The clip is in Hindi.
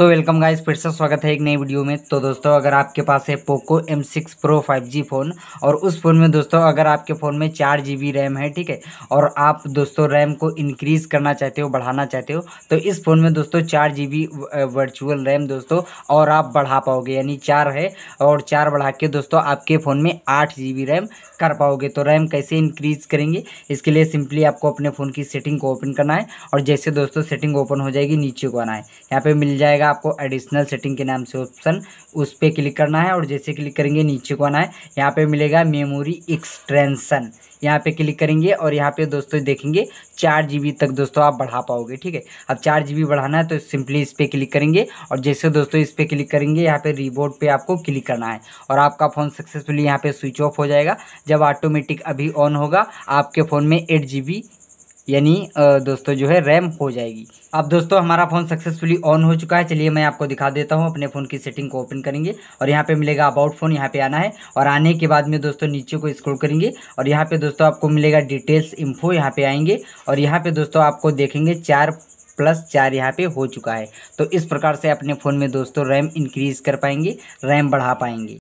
सो वेलकम गाइस फिर से स्वागत है एक नई वीडियो में तो दोस्तों अगर आपके पास है Poco M six Pro five G phone और उस फ़ोन में दोस्तों अगर आपके फ़ोन में चार जी बी रैम है ठीक है और आप दोस्तों रैम को इंक्रीज़ करना चाहते हो बढ़ाना चाहते हो तो इस फ़ोन में दोस्तों चार जी बी वर्चुअल रैम दोस्तों और आप बढ़ा पाओगे यानी चार है और चार बढ़ा के दोस्तों आपके फ़ोन में आठ जी बी रैम कर पाओगे तो रैम कैसे इंक्रीज़ करेंगे इसके लिए सिंपली आपको अपने फ़ोन की सेटिंग को ओपन करना है और जैसे दोस्तों सेटिंग ओपन हो जाएगी नीचे को आना है यहाँ पर मिल जाएगा आपको एडिशनल सेटिंग के नाम से ऑप्शन उस पर क्लिक करना है और जैसे क्लिक करेंगे नीचे को आना है यहाँ पे मिलेगा मेमोरी एक्सटेंशन यहाँ पे क्लिक करेंगे और यहाँ पे दोस्तों देखेंगे चार जी तक दोस्तों आप बढ़ा पाओगे ठीक है अब चार जी बढ़ाना है तो सिंपली इस पर क्लिक करेंगे और जैसे दोस्तों इस पर क्लिक करेंगे यहाँ पे रिबोर्ड पे आपको क्लिक करना है और आपका फ़ोन सक्सेसफुली यहाँ पे स्विच ऑफ हो जाएगा जब ऑटोमेटिक अभी ऑन होगा आपके फ़ोन में एट जी यानी दोस्तों जो है रैम हो जाएगी अब दोस्तों हमारा फ़ोन सक्सेसफुली ऑन हो चुका है चलिए मैं आपको दिखा देता हूँ अपने फ़ोन की सेटिंग को ओपन करेंगे और यहाँ पे मिलेगा अबाउट फ़ोन यहाँ पे आना है और आने के बाद में दोस्तों नीचे को स्क्रॉल करेंगे और यहाँ पे दोस्तों आपको मिलेगा डिटेल्स इन्फो यहाँ पे आएंगे और यहाँ पे दोस्तों आपको देखेंगे चार प्लस चार यहाँ पे हो चुका है तो इस प्रकार से अपने फ़ोन में दोस्तों रैम इंक्रीज़ कर पाएंगे रैम बढ़ा पाएंगे